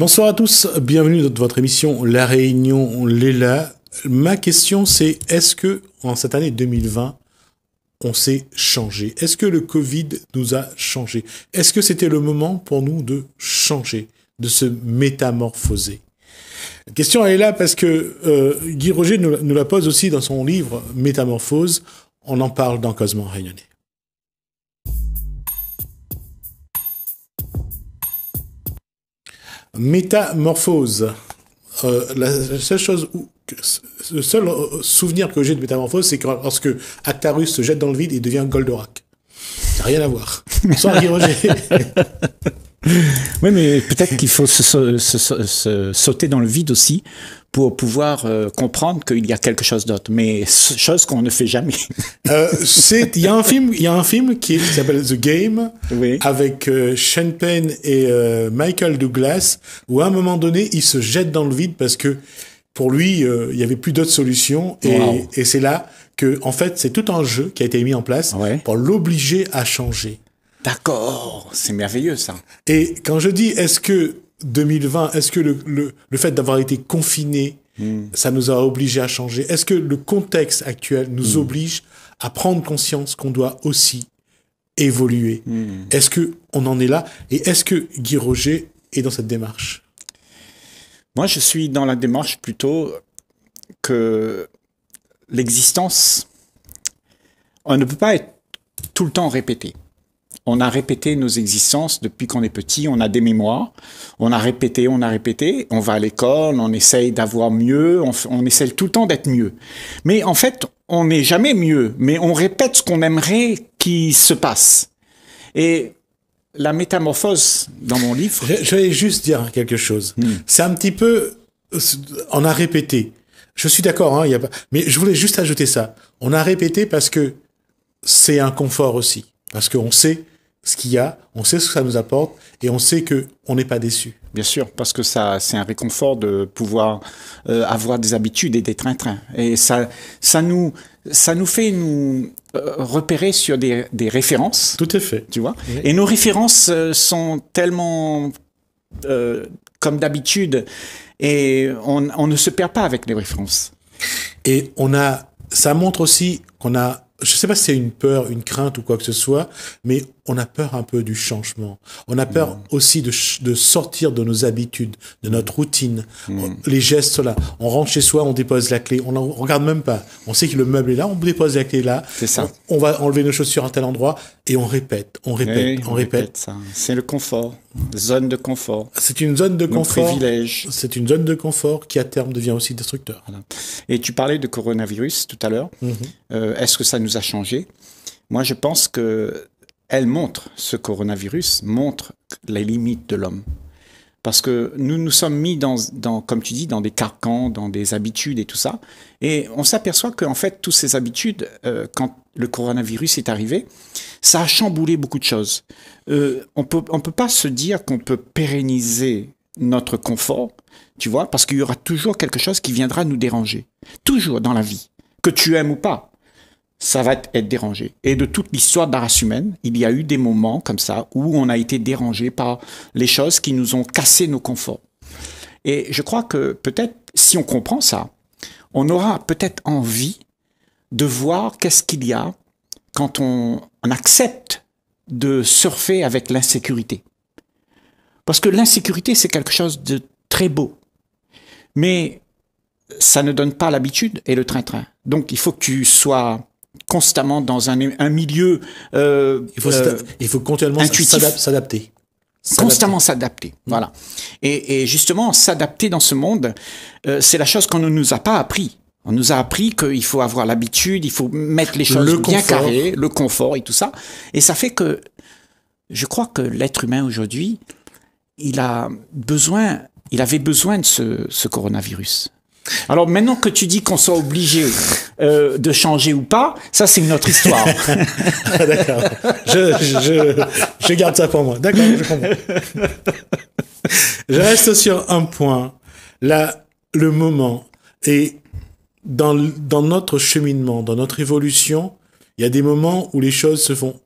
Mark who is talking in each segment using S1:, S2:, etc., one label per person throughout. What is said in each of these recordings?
S1: Bonsoir à tous, bienvenue dans votre émission La Réunion, Léla. Ma question c'est est-ce que en cette année 2020, on s'est changé Est-ce que le Covid nous a changé Est-ce que c'était le moment pour nous de changer, de se métamorphoser La question est là parce que euh, Guy Roger nous, la pose aussi dans son livre Métamorphose. On en parle dans Cosmo Réunionnais. Métamorphose. Euh, la seule chose le seul euh, souvenir que j'ai de Métamorphose, c'est que lorsque Actarus se jette dans le vide, et devient Goldorak. Ça rien à voir.
S2: Sans oui, mais peut-être qu'il faut se, sauter dans le vide aussi pour pouvoir euh, comprendre qu'il y a quelque chose d'autre, mais chose qu'on ne fait jamais. Euh, il
S1: y a un film, il y a un film qui, s'appelle The Game oui. avec euh, Sean Penn et Michael Douglas où à un moment donné il se jette dans le vide parce que pour lui il n'y avait plus d'autre solution et, et c'est là que en fait c'est tout un jeu qui a été mis en place pour l'obliger à changer. D'accord, c'est merveilleux ça. Et quand je dis est-ce que 2020, est-ce que le, le, fait d'avoir été confiné, hmm. ça nous a obligés à changer Est-ce que le contexte actuel nous hmm. oblige à prendre conscience qu'on doit aussi évoluer hmm. Est-ce que on en est là Et est-ce que Guy
S2: Roger est dans cette démarche Moi, je suis dans la démarche plutôt que l'existence, on ne peut pas être tout le temps répété. On a répété nos existences depuis qu'on est petit, on a des mémoires, on a répété, on a répété, on va à l'école, on essaye d'avoir mieux, on, on essaye tout le temps d'être mieux. Mais en fait, on n'est jamais mieux, mais on répète ce qu'on aimerait qui se passe. Et la métamorphose dans mon
S1: livre. Je, vais juste dire quelque chose. Hmm. C'est un petit peu. On a répété. Je suis d'accord, hein, a mais je voulais juste ajouter ça. On a répété parce que c'est un confort aussi. Parce qu'on sait ce qu'il y a, on sait ce que ça nous apporte et on sait
S2: que on n'est pas déçu. Bien sûr, parce que ça, c'est un réconfort de pouvoir euh, avoir des habitudes et des trains-trains. Et ça, ça nous, ça nous fait nous euh, repérer sur des, références. Tout à fait. Tu vois. Et nos références euh, sont tellement comme d'habitude et on, ne se perd pas avec les références. Et on a, ça montre aussi qu'on a je ne sais pas si c'est une
S1: peur, une crainte ou quoi que ce soit, mais on a peur un peu du changement. On a peur mm. aussi de, sortir de nos habitudes, de notre routine. Mm. Les gestes là, on rentre chez soi, on dépose la clé, on ne regarde même pas. On sait que le meuble est là, on dépose la clé là. C'est ça. On, va enlever nos chaussures à tel endroit et on répète, on répète, on, répète.
S2: C'est le confort, zone de confort.
S1: C'est une zone de confort. C'est une zone de confort qui à terme devient aussi destructeur.
S2: Et tu parlais de coronavirus tout à l'heure. Mm-hmm. Euh, est-ce que ça nous a changé Moi, je pense que elle montre, ce coronavirus montre les limites de l'homme. Parce que nous nous sommes mis dans, comme tu dis, dans des carcans, dans des habitudes et tout ça. Et on s'aperçoit qu'en fait, toutes ces habitudes, euh, quand le coronavirus est arrivé, ça a chamboulé beaucoup de choses. Euh, on peut, ne on peut pas se dire qu'on peut pérenniser notre confort, tu vois, parce qu'il y aura toujours quelque chose qui viendra nous déranger. Toujours dans la vie. Que tu aimes ou pas ça va être dérangé. Et de toute l'histoire de la race humaine, il y a eu des moments comme ça où on a été dérangé par les choses qui nous ont cassé nos conforts. Et je crois que peut-être, si on comprend ça, on aura peut-être envie de voir qu'est-ce qu'il y a quand on, on, accepte de surfer avec l'insécurité. Parce que l'insécurité, c'est quelque chose de très beau. Mais ça ne donne pas l'habitude et le train-train. Donc il faut que tu sois constamment dans un, milieu. Euh, euh, il, faut continuellement s'adapter. Constamment s'adapter, voilà. Et, justement, s'adapter dans ce monde, euh, c'est la chose qu'on ne nous a pas appris. On nous a appris qu'il faut avoir l'habitude, il faut mettre les choses bien carrées, le confort et tout ça. Et ça fait que je crois que l'être humain aujourd'hui, il a besoin, il avait besoin de ce coronavirus. Alors maintenant que tu dis qu'on soit obligé euh, de changer ou pas, ça c'est une autre histoire. Ah, d'accord. Je, garde ça pour moi. D'accord, je comprends.
S1: Je reste sur un point. Là, le moment. Et dans, notre cheminement, dans notre évolution, il y a des moments où les choses se font,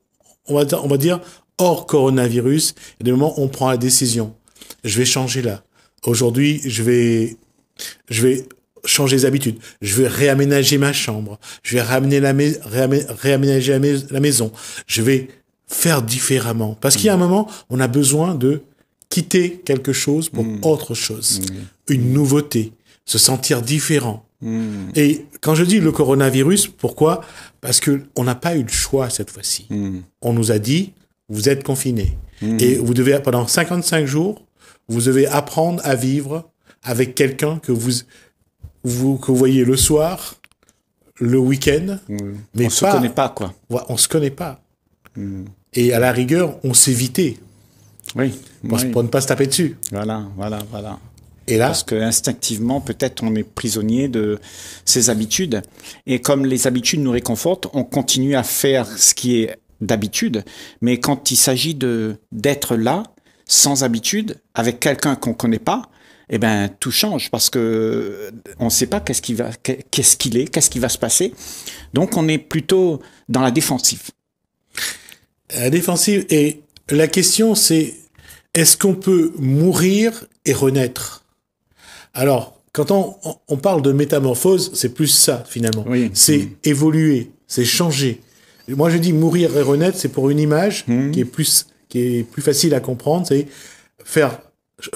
S1: on va, on va dire, hors coronavirus. Il y a des moments où on prend la décision. Je vais changer là. Aujourd'hui, je vais je vais changer les habitudes. Je vais réaménager ma chambre. Je vais ramener la réaménager la, maison. Je vais faire différemment. Parce qu'il y a un mm. moment, on a besoin de quitter quelque chose pour mm. autre chose. Mm. Une nouveauté. Se sentir différent. Et quand je dis le coronavirus, pourquoi Parce que on n'a pas eu le choix cette fois-ci. On nous a dit, vous êtes confinés. Et vous devez, pendant 55 jours, vous devez apprendre à vivre avec quelqu'un que vous, vous, que vous voyez le soir, le week-end. Mais on ne se connaît pas, quoi. On se connaît pas. Hmm. Et à la rigueur, on s'évitait. Oui. Pour, oui. pour, ne
S2: pas se taper dessus. Voilà, voilà, voilà. Et Parce que instinctivement, peut-être on est prisonnier de ses habitudes. Et comme les habitudes nous réconfortent, on continue à faire ce qui est d'habitude. Mais quand il s'agit de d'être là, sans habitude, avec quelqu'un qu'on connaît pas, eh ben tout change parce que euh, on ne sait pas qu'est-ce qu'il va, qu'est-ce qu'il est, qu'est-ce qui va se passer. Donc on est plutôt dans la défensive. La défensive et la question c'est est-ce qu'on
S1: peut mourir et renaître Alors quand on, parle de métamorphose, c'est plus ça finalement. C'est mm. évoluer, c'est changer. Moi je dis mourir et renaître, c'est pour une image mm. qui est plus qui est plus facile à comprendre, c'est
S2: faire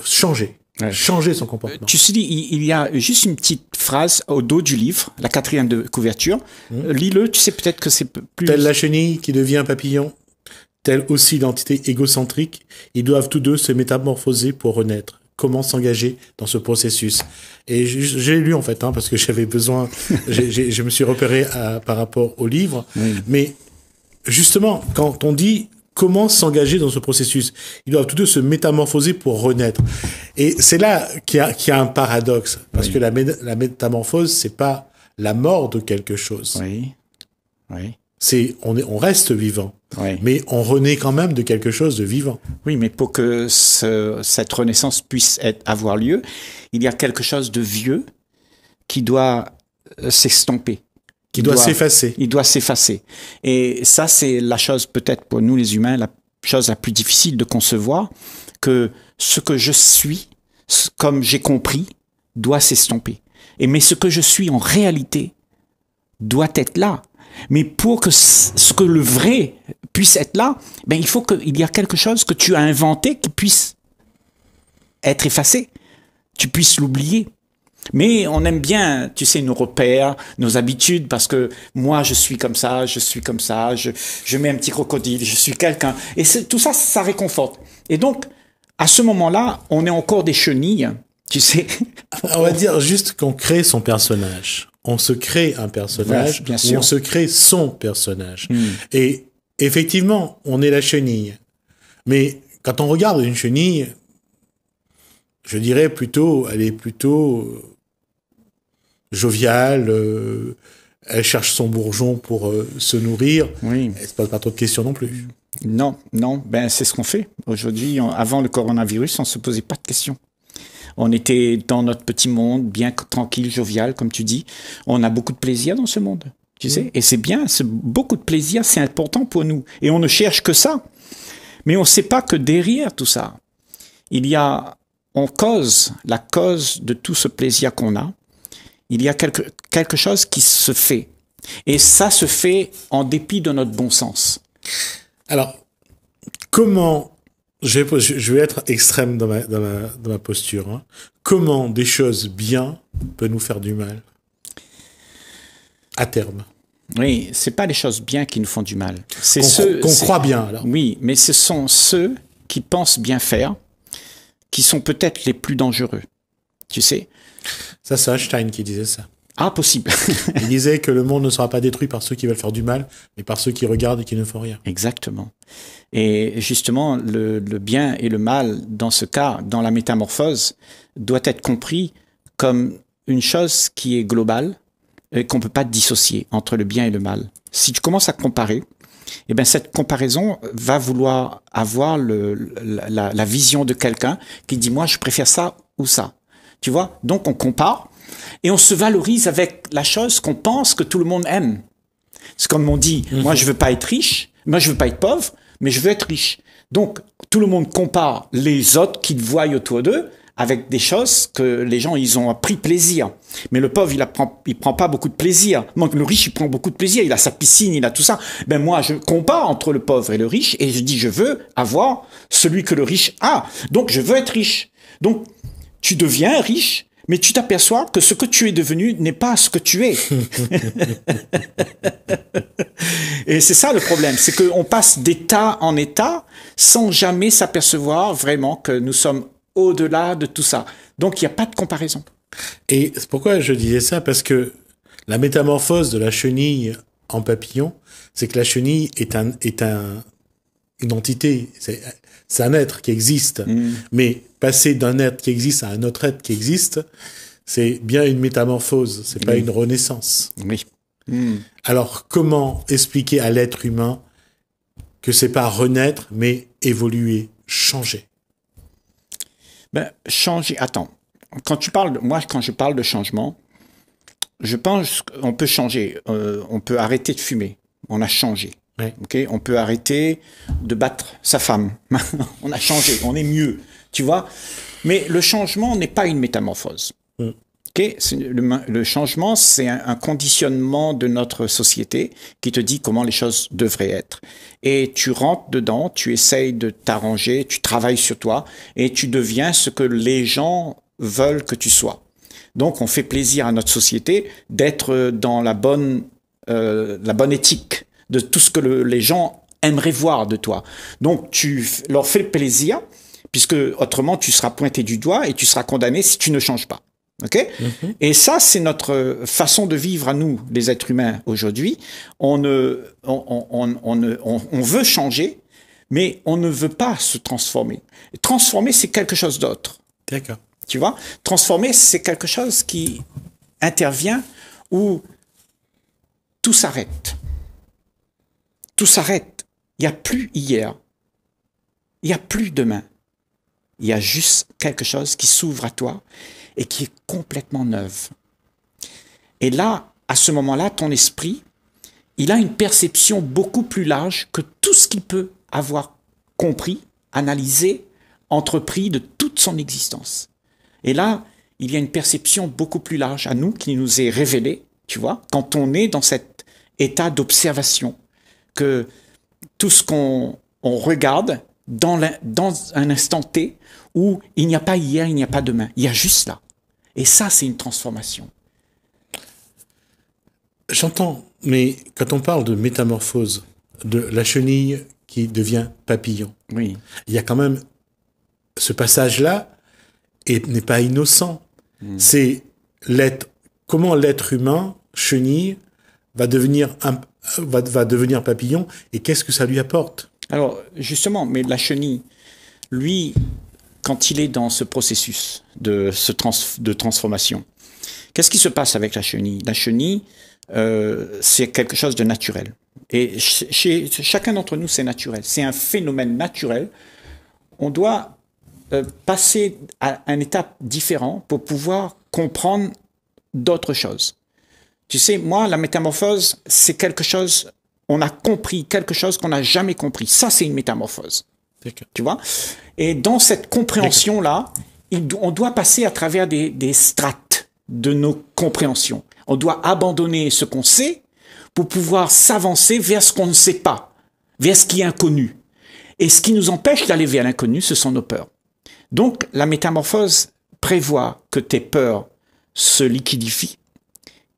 S2: changer changer son comportement. Euh, tu sais, il y a juste une petite phrase au dos du livre, la quatrième de couverture. Hmm. Euh, lis-le, tu sais peut-être que c'est plus... Telle la chenille
S1: qui devient un papillon, telle aussi l'entité égocentrique, ils doivent tous deux se métamorphoser pour renaître. Comment s'engager dans ce processus Et j'ai lu en fait, hein, parce que j'avais besoin, je me suis repéré par rapport au livre, mais justement, quand on dit comment s'engager dans ce processus. Ils doivent tous deux se métamorphoser pour renaître. Et c'est là qu'il y, a un paradoxe, parce que la, la métamorphose, c'est pas la mort de quelque chose. Oui. C'est on, on
S2: reste vivant, mais on renaît quand même de quelque chose de vivant. Oui, mais pour que cette renaissance puisse être, avoir lieu, il y a quelque chose de vieux qui doit euh, s'estomper qui doit, s'effacer. Il doit s'effacer. Et ça, c'est la chose peut-être pour nous les humains, la chose la plus difficile de concevoir, que ce que je suis, comme j'ai compris, doit s'estomper. Et mais ce que je suis en réalité doit être là. Mais pour que ce que le vrai puisse être là, ben il faut qu'il y ait quelque chose que tu as inventé qui puisse être effacé. Tu puisses l'oublier. Mais on aime bien, tu sais, nos repères, nos habitudes, parce que moi, je suis comme ça, je suis comme ça, je, mets un petit crocodile, je suis quelqu'un. Et tout ça, ça réconforte. Et donc, à ce moment-là, on est encore des chenilles, tu sais.
S1: on va dire juste qu'on crée son personnage. On se crée un personnage, bien on se crée son personnage. Hmm. Et effectivement, on est la chenille. Mais quand on regarde une chenille, je dirais plutôt, elle est plutôt euh, joviale, euh, elle cherche son bourgeon pour euh, se nourrir. Oui. Elle se pose pas trop de questions non plus.
S2: Non, non, ben c'est ce qu'on fait. Aujourd'hui, avant le coronavirus, on se posait pas de questions. On était dans notre petit monde, bien tranquille, jovial, comme tu dis. On a beaucoup de plaisir dans ce monde, tu sais. Et c'est bien, beaucoup de plaisir, c'est important pour nous. Et on ne cherche que ça. Mais on ne sait pas que derrière tout ça, il y a cause la cause de tout ce plaisir qu'on a, il y a quelque, quelque chose qui se fait. Et ça se fait en dépit de notre bon sens. Alors, comment, je vais, être extrême
S1: dans ma, posture, hein. comment des choses bien peuvent nous faire du mal
S2: à terme oui, c'est pas les choses bien qui nous font du mal. C'est ceux qu'on croit bien. Alors. Oui, mais ce sont ceux qui pensent bien faire, qui sont peut-être les plus dangereux. Tu sais Ça, c'est Einstein qui disait ça.
S1: Ah, possible. Il disait que le monde ne sera pas détruit par ceux qui veulent faire du mal, mais par ceux qui regardent et qui
S2: ne font rien. Exactement. Et justement, le, le bien et le mal, dans ce cas, dans la métamorphose, doit être compris comme une chose qui est globale et euh, qu'on ne peut pas dissocier entre le bien et le mal. Si tu commences à comparer, et eh bien, cette comparaison va vouloir avoir le, la, vision de quelqu'un qui dit moi je préfère ça ou ça. Tu vois Donc on compare et on se valorise avec la chose qu'on pense que tout le monde aime. C'est comme on dit mhm. moi je veux pas être riche, moi je veux pas être pauvre, mais je veux être riche. Donc tout le monde compare les autres qu'ils voient autour d'eux avec des choses que les gens, ils ont appris plaisir. Mais le pauvre, il apprend, il prend pas beaucoup de plaisir. Donc le riche, il prend beaucoup de plaisir. Il a sa piscine, il a tout ça. Ben moi, je compare entre le pauvre et le riche et je dis, je veux avoir celui que le riche a. Donc je veux être riche. Donc tu deviens riche mais tu t'aperçois que ce que tu es devenu n'est pas ce que tu es. et c'est ça le problème, c'est qu'on passe d'état en état sans jamais s'apercevoir vraiment que nous sommes au-delà de tout ça. Donc il n'y a pas de comparaison. Et pourquoi je disais ça
S1: Parce que la métamorphose de la chenille en papillon, c'est que la chenille est, un, est un, une entité, c'est un être qui existe. Mm. Mais passer d'un être qui existe à un autre être qui existe, c'est bien une métamorphose, c'est pas mm. une renaissance. Oui. Mm. Alors comment expliquer à l'être humain
S2: que c'est pas renaître, mais évoluer, changer ben, changer. Attends. Quand tu parles, de, moi, quand je parle de changement, je pense qu'on peut changer. Euh, on peut arrêter de fumer. On a changé. on peut arrêter de battre sa femme. on a changé. On est mieux. Tu vois Mais le changement n'est pas une métamorphose le, changement, c'est un, conditionnement de notre société qui te dit comment les choses devraient être. Et tu rentres dedans, tu essayes de t'arranger, tu travailles sur toi et tu deviens ce que les gens veulent que tu sois. Donc on fait plaisir à notre société d'être dans la bonne, euh, la bonne éthique de tout ce que les gens aimeraient voir de toi. Donc tu leur fais plaisir puisque autrement tu seras pointé du doigt et tu seras condamné si tu ne changes pas. Mhm. Et ça, c'est notre façon de vivre à nous, les êtres humains, aujourd'hui. On, on, on, on, veut changer, mais on ne veut pas se transformer. Transformer, c'est quelque chose d'autre. D'accord. Tu vois Transformer, c'est quelque chose qui intervient où tout s'arrête. Tout s'arrête. Il n'y a plus hier. Il n'y a plus demain il y a juste quelque chose qui s'ouvre à toi et qui est complètement neuf. Et là, à ce moment-là, ton esprit, il a une perception beaucoup plus large que tout ce qu'il peut avoir compris, analysé, entrepris de toute son existence. Et là, il y a une perception beaucoup plus large à nous qui nous est révélée, tu vois, quand on est dans cet état d'observation, que tout ce qu'on regarde, dans, un instant T où il n'y a pas hier, il n'y a pas demain. Il y a juste là. Et ça, c'est une transformation. J'entends, mais quand on parle de métamorphose, de
S1: la chenille qui devient papillon, oui. il y a quand même ce passage-là et n'est pas innocent. Hmm. C'est l'être, comment l'être humain, chenille, va devenir papillon et qu'est-ce
S2: que ça lui apporte alors, justement, mais la chenille, lui, quand il est dans ce processus de, de transformation, qu'est-ce qui se passe avec la chenille La chenille, euh, c'est quelque chose de naturel. Et chez chacun d'entre nous, c'est naturel. C'est un phénomène naturel. On doit euh, passer à un étape différent pour pouvoir comprendre d'autres choses. Tu sais, moi, la métamorphose, c'est quelque chose on a compris quelque chose qu'on n'a jamais compris. Ça, c'est une métamorphose. Tu vois Et dans cette compréhension-là, on doit passer à travers des, strates de nos compréhensions. On doit abandonner ce qu'on sait pour pouvoir s'avancer vers ce qu'on ne sait pas, vers ce qui est inconnu. Et ce qui nous empêche d'aller vers l'inconnu, ce sont nos peurs. Donc, la métamorphose prévoit que tes peurs se liquidifient,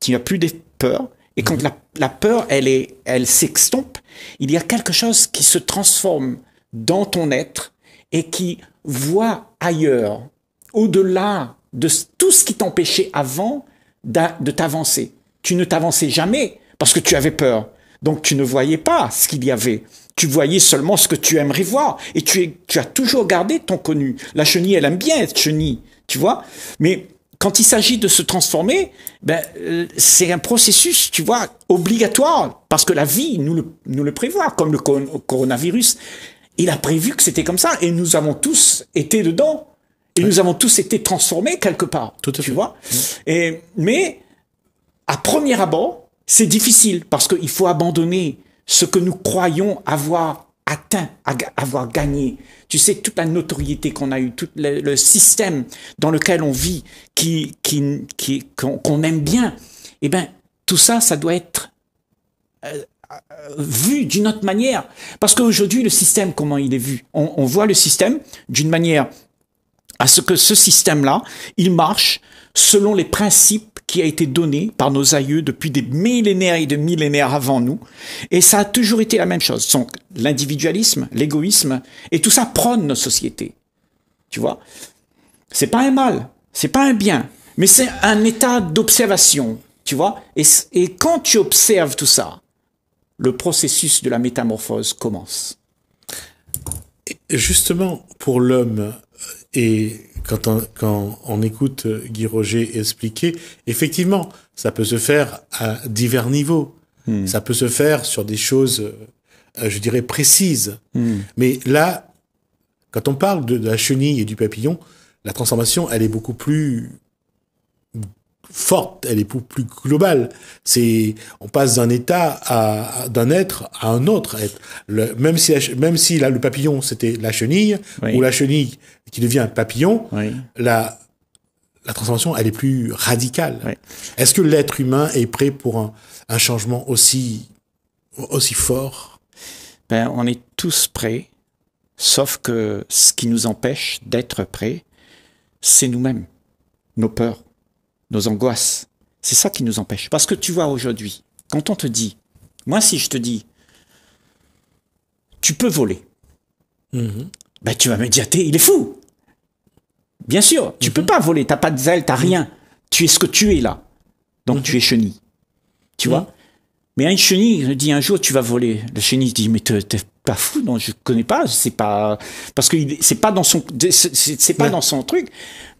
S2: qu'il n'y a plus des peurs, et quand mhm. la, peur, elle est, elle s'extompe, il y a quelque chose qui se transforme dans ton être et qui voit ailleurs, au-delà de tout ce qui t'empêchait avant de t'avancer. Tu ne t'avançais jamais parce que tu avais peur. Donc tu ne voyais pas ce qu'il y avait. Tu voyais seulement ce que tu aimerais voir. Et tu, tu as toujours gardé ton connu. La chenille, elle aime bien être chenille, tu vois. Mais quand il s'agit de se transformer, ben, euh, c'est un processus, tu vois, obligatoire, parce que la vie nous le, prévoit, comme le coronavirus. Il a prévu que c'était comme ça, et nous avons tous été dedans, et nous avons tous été transformés quelque part, tu vois. Mm. mais, à premier abord, c'est difficile, parce qu'il faut abandonner ce que nous croyons avoir atteint, à avoir gagné. Tu sais, toute la notoriété qu'on a eue, tout le, système dans lequel on vit, qui, qu'on, aime bien, eh bien, tout ça, ça doit être euh, vu d'une autre manière. Parce qu'aujourd'hui, le système, comment il est vu on voit le système d'une manière à ce que ce système-là, il marche selon les principes qui a été donnée par nos aïeux depuis des millénaires et des millénaires avant nous. Et ça a toujours été la même chose. Donc, l'individualisme, l'égoïsme, et tout ça prône nos sociétés. Tu vois? C'est pas un mal. C'est pas un bien. Mais c'est un état d'observation. Tu vois? Et, et quand tu observes tout ça, le processus de la métamorphose commence. Justement, pour l'homme,
S1: et quand on, écoute euh, Guy Roger expliquer, effectivement, ça peut se faire à divers niveaux. Hmm. Ça peut se faire sur des choses, euh, euh, je dirais, précises. Hmm. Mais là, quand on parle de, la chenille et du papillon, la transformation, elle est beaucoup plus forte, elle est plus globale. C'est, on passe d'un état à, d'un être à un autre être. même si, même si là, le papillon, c'était la chenille, ou la chenille qui devient un papillon, la, transformation, elle est plus radicale. Est-ce que l'être humain est prêt pour un, changement aussi, aussi fort
S2: ben, On est tous prêts, sauf que ce qui nous empêche d'être prêts, c'est nous-mêmes, nos peurs, nos angoisses. C'est ça qui nous empêche. Parce que tu vois aujourd'hui, quand on te dit, moi si je te dis, tu peux voler, mhm. ben, tu vas me dire, il est fou. Bien sûr, tu mhm. peux pas voler, t'as pas de zèle, t'as mhm. rien. Tu es ce que tu es là. Donc tu es chenille. Tu vois mais une chenille je dit un jour tu vas voler. La chenille dit mais t'es pas fou non je connais pas c'est pas parce que c'est pas dans son c'est pas dans son truc.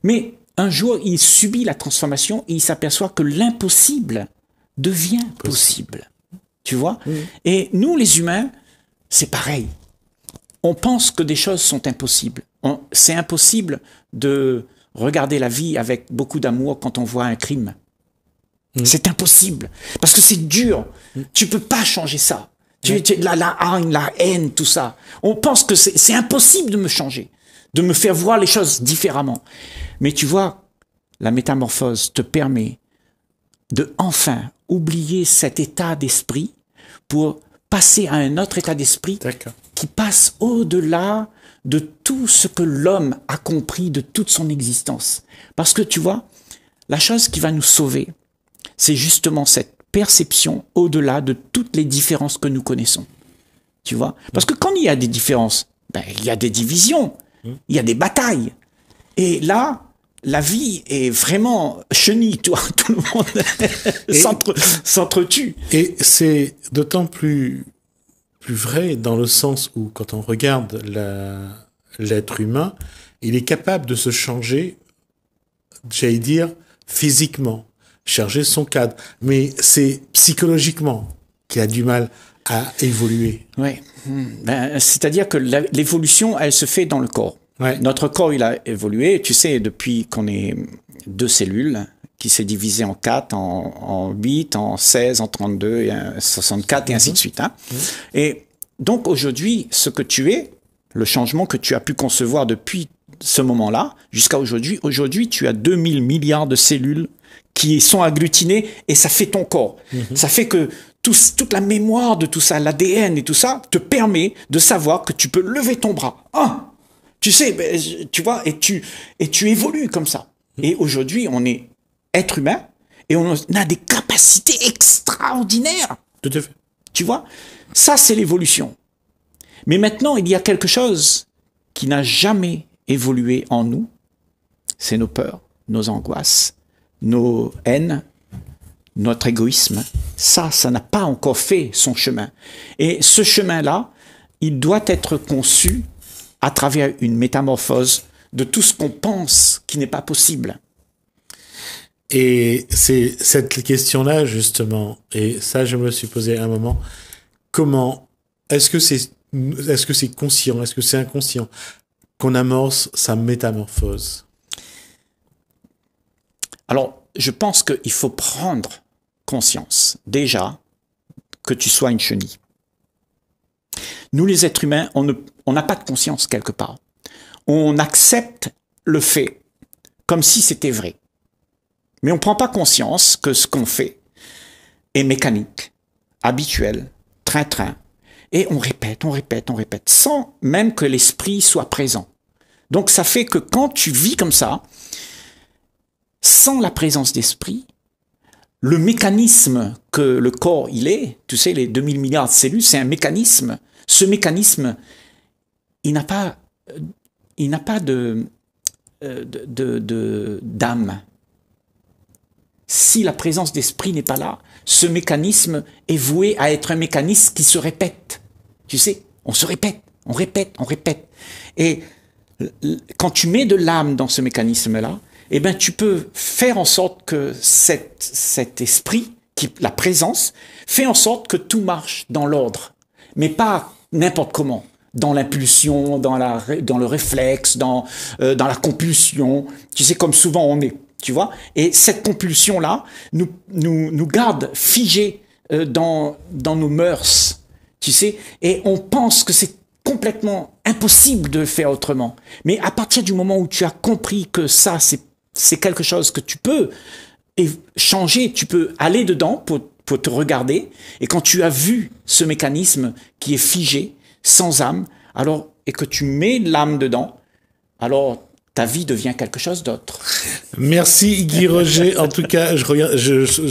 S2: Mais un jour, il subit la transformation et il s'aperçoit que l'impossible devient possible. Tu vois Et nous, les humains, c'est pareil. On pense que des choses sont impossibles. C'est impossible de regarder la vie avec beaucoup d'amour quand on voit un crime. Mm. C'est impossible. Parce que c'est dur. Tu mm. Tu peux pas changer ça. Tu, la, la haine, la haine, tout ça. On pense que c'est impossible de me changer, de me faire voir les choses différemment. Mais tu vois, la métamorphose te permet de enfin oublier cet état d'esprit pour passer à un autre état d'esprit qui passe au-delà de tout ce que l'homme a compris de toute son existence. Parce que tu vois, la chose qui va nous sauver, c'est justement cette perception au-delà de toutes les différences que nous connaissons. Tu vois Parce que quand il y a des différences, ben, il y a des divisions, mmh. il y a des batailles. Et là, la vie est vraiment chenille, toi, tout le monde s'entretue. Et c'est d'autant plus, plus vrai
S1: dans le sens où, quand on regarde l'être humain, il est capable de se changer, j'allais dire, physiquement charger son cadre.
S2: Mais c'est psychologiquement qu'il a du mal à évoluer. Oui. Hmm. Ben, c'est-à-dire que l'évolution, elle se fait dans le corps. Notre corps, il a évolué, tu sais, depuis qu'on est deux cellules, qui s'est divisé en quatre, en, huit, en, seize, en 16, en 32, en 64 et ainsi de mhm. suite. Hein. Mhm. Et donc aujourd'hui, ce que tu es, le changement que tu as pu concevoir depuis ce moment-là jusqu'à aujourd'hui, aujourd'hui tu as 2000 milliards de cellules qui sont agglutinés et ça fait ton corps. Mhm. Ça fait que toute la mémoire de tout ça, l'ADN et tout ça, te permet de savoir que tu peux lever ton bras. Ah, tu sais, ben, tu vois, et tu, et tu évolues comme ça. Mhm. Et aujourd'hui, on est être humain et on a des capacités extraordinaires. Tu vois, ça c'est l'évolution. Mais maintenant, il y a quelque chose qui n'a jamais évolué en nous, c'est nos peurs, nos angoisses, nos haines, notre égoïsme. Ça, ça n'a pas encore fait son chemin. Et ce chemin-là, il doit être conçu à travers une métamorphose de tout ce qu'on pense qui n'est pas possible. Et c'est cette
S1: question-là, justement, et ça, je me suis posé à un moment, comment, est-ce que c'est conscient, est-ce que c'est inconscient qu'on amorce sa métamorphose
S2: alors, je pense qu'il faut prendre conscience déjà que tu sois une chenille. Nous, les êtres humains, on n'a pas de conscience quelque part. On accepte le fait comme si c'était vrai. Mais on ne prend pas conscience que ce qu'on fait est mécanique, habituel, train-train. Et on répète, on répète, on répète, sans même que l'esprit soit présent. Donc ça fait que quand tu vis comme ça, sans la présence d'esprit, le mécanisme que le corps il est, tu sais, les 2000 milliards de cellules, c'est un mécanisme. Ce mécanisme, il n'a pas, il n'a pas euh, de, de, d'âme. Si la présence d'esprit n'est pas là, ce mécanisme est voué à être un mécanisme qui se répète. Tu sais, on se répète, on répète, on répète. Et quand tu mets de l'âme dans ce mécanisme-là, eh ben, tu peux faire en sorte que cet, cet esprit, qui, la présence, fait en sorte que tout marche dans l'ordre, mais pas n'importe comment, dans l'impulsion, dans, dans le réflexe, dans, euh, dans la compulsion. Tu sais, comme souvent on est, tu vois. Et cette compulsion-là nous, nous, garde figés euh, dans, dans nos mœurs, tu sais, et on pense que c'est complètement impossible de faire autrement. Mais à partir du moment où tu as compris que ça, c'est c'est quelque chose que tu peux changer, tu peux aller dedans pour, te regarder. Et quand tu as vu ce mécanisme qui est figé, sans âme, alors, et que tu mets l'âme dedans, alors ta vie devient quelque chose d'autre.
S1: Merci Guy Roger. En tout cas, je, reviens, je, je,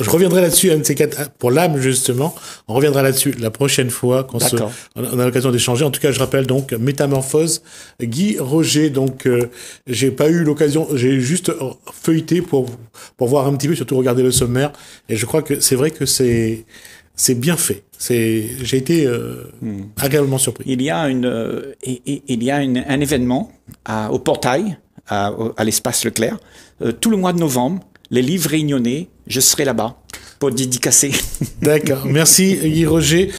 S1: je reviendrai là-dessus, pour l'âme justement. On reviendra là-dessus la prochaine fois qu'on on a l'occasion d'échanger. En tout cas, je rappelle donc Métamorphose, Guy Roger. Donc, euh, j'ai pas eu l'occasion, j'ai juste feuilleté pour, pour voir un petit peu, surtout regarder le sommaire. Et je crois que c'est vrai que c'est c'est bien fait. j'ai été euh, hmm.
S2: agréablement surpris. Il y a une, euh, il y a un événement au portail, à, l'espace Leclerc, euh, tout le mois de novembre. Les livres réunionnais, je serai là-bas pour dédicacer.
S1: D'accord. Merci Guy Roger.